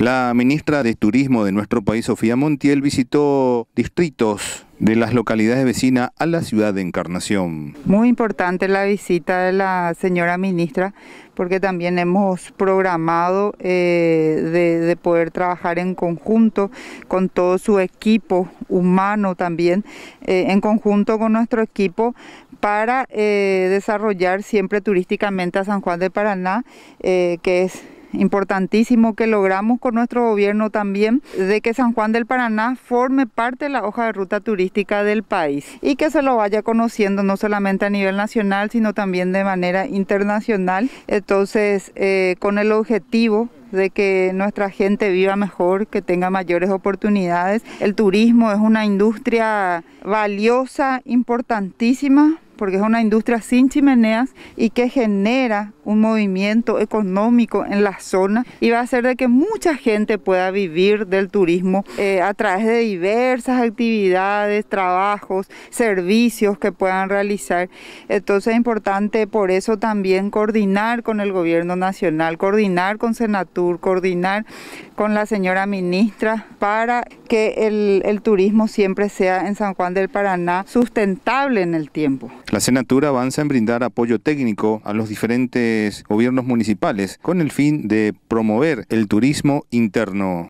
La ministra de Turismo de nuestro país, Sofía Montiel, visitó distritos de las localidades vecinas a la ciudad de Encarnación. Muy importante la visita de la señora ministra porque también hemos programado eh, de, poder trabajar en conjunto con todo su equipo humano también, eh, en conjunto con nuestro equipo para eh, desarrollar siempre turísticamente a San Juan de Paraná, que es importantísimo que logramos con nuestro gobierno también, de que San Juan del Paraná forme parte de la hoja de ruta turística del país y que se lo vaya conociendo no solamente a nivel nacional, sino también de manera internacional. Entonces, eh, con el objetivo de que nuestra gente viva mejor, que tenga mayores oportunidades. El turismo es una industria valiosa, importantísima porque es una industria sin chimeneas y que genera un movimiento económico en la zona y va a hacer de que mucha gente pueda vivir del turismo eh, a través de diversas actividades, trabajos, servicios que puedan realizar. Entonces es importante por eso también coordinar con el gobierno nacional, coordinar con Senatur, coordinar con la señora ministra para que el turismo siempre sea en San Juan del Paraná sustentable en el tiempo. La Senatura avanza en brindar apoyo técnico a los diferentes gobiernos municipales con el fin de promover el turismo interno.